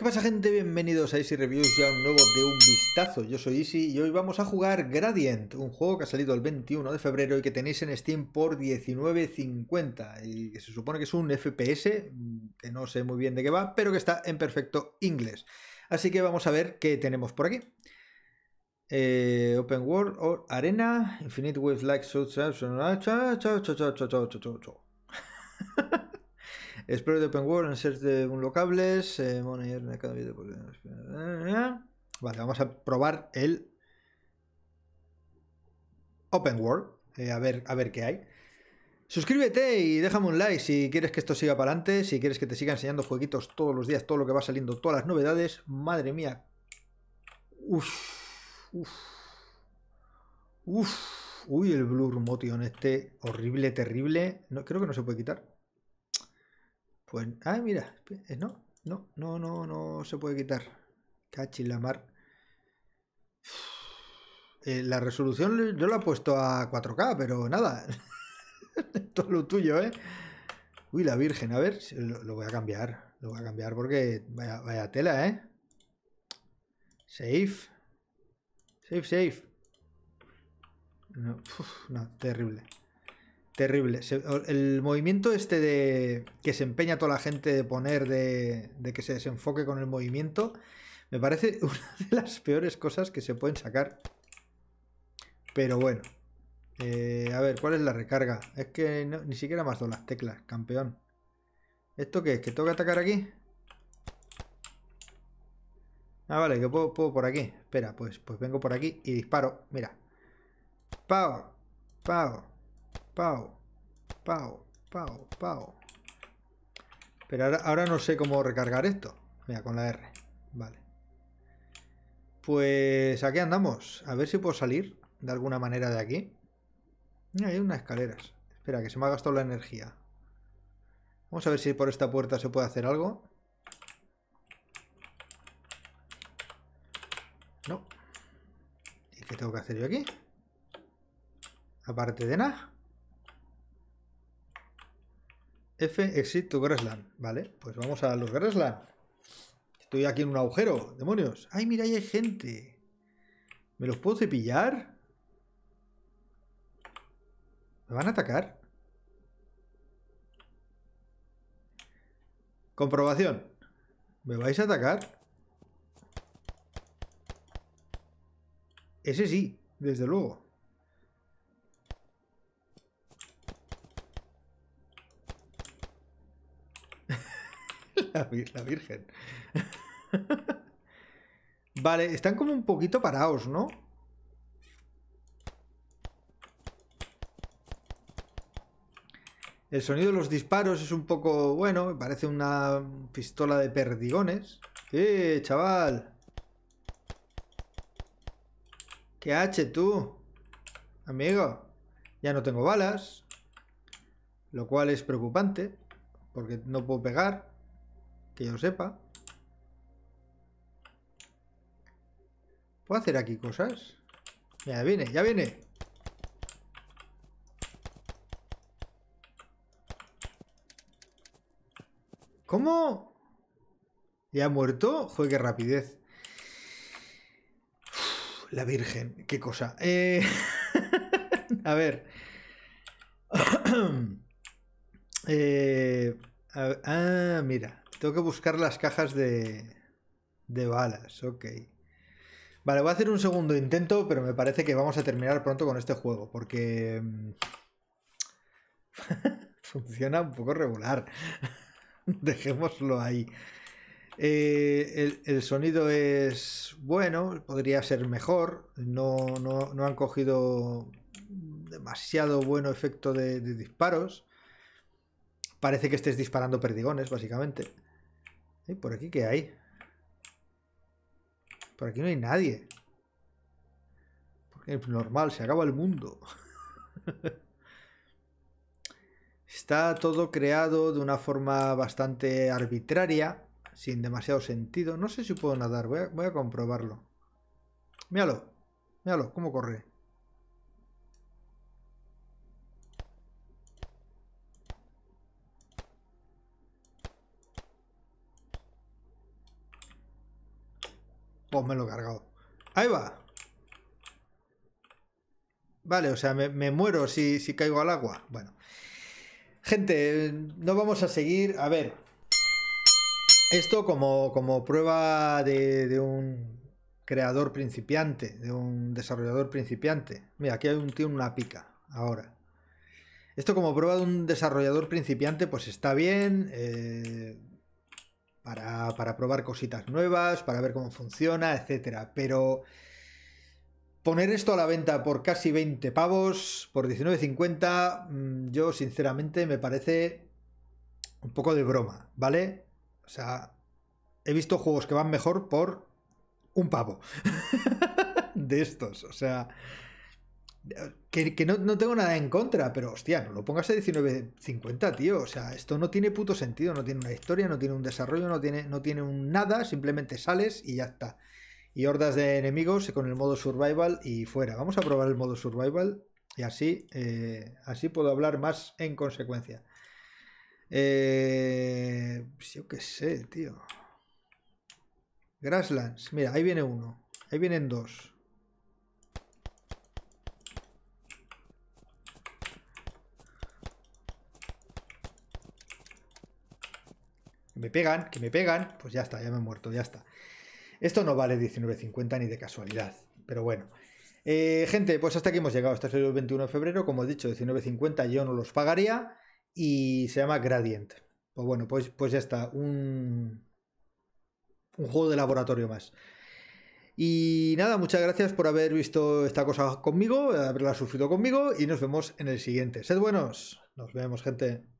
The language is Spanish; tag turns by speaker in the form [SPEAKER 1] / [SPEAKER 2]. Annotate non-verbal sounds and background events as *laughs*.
[SPEAKER 1] ¿Qué pasa gente? Bienvenidos a Easy Reviews ya un nuevo de un vistazo. Yo soy Easy y hoy vamos a jugar Gradient, un juego que ha salido el 21 de febrero y que tenéis en Steam por 19.50 y que se supone que es un FPS, que no sé muy bien de qué va, pero que está en perfecto inglés. Así que vamos a ver qué tenemos por aquí. Eh, open World, Arena, Infinite Wave Like... Explorer de Open World, en search de unlocables, eh, pues, eh, eh, eh, Vale, vamos a probar el Open World, a, ver, a ver qué hay. Suscríbete y déjame un like si quieres que esto siga para adelante, si quieres que te siga enseñando jueguitos todos los días, todo lo que va saliendo, todas las novedades. Madre mía. Uf. Uf. Uf. Uy, el blur motion este horrible, terrible. No, creo que no se puede quitar. Pues, ah, mira, eh, no, no, no, no, no se puede quitar. Cachi la mar. Eh, la resolución yo la he puesto a 4K, pero nada. *laughs* Todo lo tuyo, ¿eh? Uy, la virgen, a ver, lo, voy a cambiar. Lo voy a cambiar porque vaya, tela, ¿eh? Safe. Safe, safe. no terrible. Terrible. el movimiento este de que se empeña toda la gente de poner, de, que se desenfoque con el movimiento, me parece *laughs* una de las peores cosas que se pueden sacar. Pero bueno. Eh, a ver, ¿cuál es la recarga? Es que ni siquiera más dos las teclas, campeón. ¿Esto qué es? ¿Que tengo que atacar aquí? Ah, vale, que puedo, por aquí. Espera, pues, pues vengo por aquí y disparo. Mira. Pau. Pau. Pau, pau, pau, pau. Pero ahora, no sé cómo recargar esto. Mira, con la R. Vale. Pues aquí andamos. A ver si puedo salir de alguna manera de aquí. Mira, hay unas escaleras. Espera, que se me ha gastado la energía. Vamos a ver si por esta puerta se puede hacer algo. No. ¿Y qué tengo que hacer yo aquí? Aparte de nada. F exit to grassland. Vale, pues vamos a los Gresland. Estoy aquí en un agujero, demonios. Ay, mira, ahí hay gente. ¿Me los puedo cepillar? ¿Me van a atacar? Comprobación. ¿Me vais a atacar? Ese sí, desde luego. *laughs* la, Virgen. *laughs* vale, están como un poquito parados, ¿no? El sonido de los disparos es un poco, bueno, parece una pistola de perdigones. ¡Eh, chaval! ¿Qué H tú? Amigo, ya no tengo balas. Lo cual es preocupante, porque no puedo pegar. Que yo sepa. ¿Puedo hacer aquí cosas? Ya viene, ya viene. ¿Cómo? ¿Ya ha muerto? Joder, qué rapidez. la Virgen, qué cosa. Eh... *laughs* a ver. *clears throat* Eh, ah, mira. Tengo que buscar las cajas de, balas, ok. Vale, voy a hacer un segundo intento, pero me parece que vamos a terminar pronto con este juego, porque... Mm, *laughs* funciona un poco regular. *laughs* Dejémoslo ahí. Eh, el, sonido es bueno, podría ser mejor. No, han cogido demasiado bueno efecto de, de disparos. Parece que estés disparando perdigones, básicamente por aquí qué hay? Por aquí no hay nadie. Porque es normal, se acaba el mundo. *laughs* Está todo creado de una forma bastante arbitraria, sin demasiado sentido. No sé si puedo nadar, voy a, voy a comprobarlo. Míralo, míralo, cómo corre. Pues me lo he cargado. Ahí va. Vale, o sea, me, muero si, si caigo al agua. Bueno. Gente, no vamos a seguir. A ver. Esto como, como prueba de, un creador principiante, de un desarrollador principiante. Mira, aquí hay un tío en una pica ahora. Esto como prueba de un desarrollador principiante, pues está bien. Eh, para, probar cositas nuevas, para ver cómo funciona, etcétera. Pero poner esto a la venta por casi 20 pavos, por 19.50, mm, yo sinceramente me parece un poco de broma, ¿vale? O sea, he visto juegos que van mejor por un pavo *laughs* de estos, o sea... Que, no, tengo nada en contra, pero hostia, no lo pongas a 19.50, tío. O sea, esto no tiene puto sentido, no tiene una historia, no tiene un desarrollo, no tiene, no tiene un nada, simplemente sales y ya está. Y hordas de enemigos con el modo survival y fuera. Vamos a probar el modo survival y así, eh, así puedo hablar más en consecuencia. Eh, yo qué sé, tío. Grasslands, mira, ahí viene uno, ahí vienen dos. me pegan, que me pegan, pues ya está, ya me he muerto, ya está. Esto no vale 19.50 ni de casualidad, pero bueno. Eh, gente, pues hasta aquí hemos llegado, hasta este el 21 de febrero, como he dicho, 19.50 yo no los pagaría y se llama Gradient. Pues bueno, pues, pues ya está, un, un juego de laboratorio más. Y nada, muchas gracias por haber visto esta cosa conmigo, haberla sufrido conmigo y nos vemos en el siguiente. Sed buenos, nos vemos gente.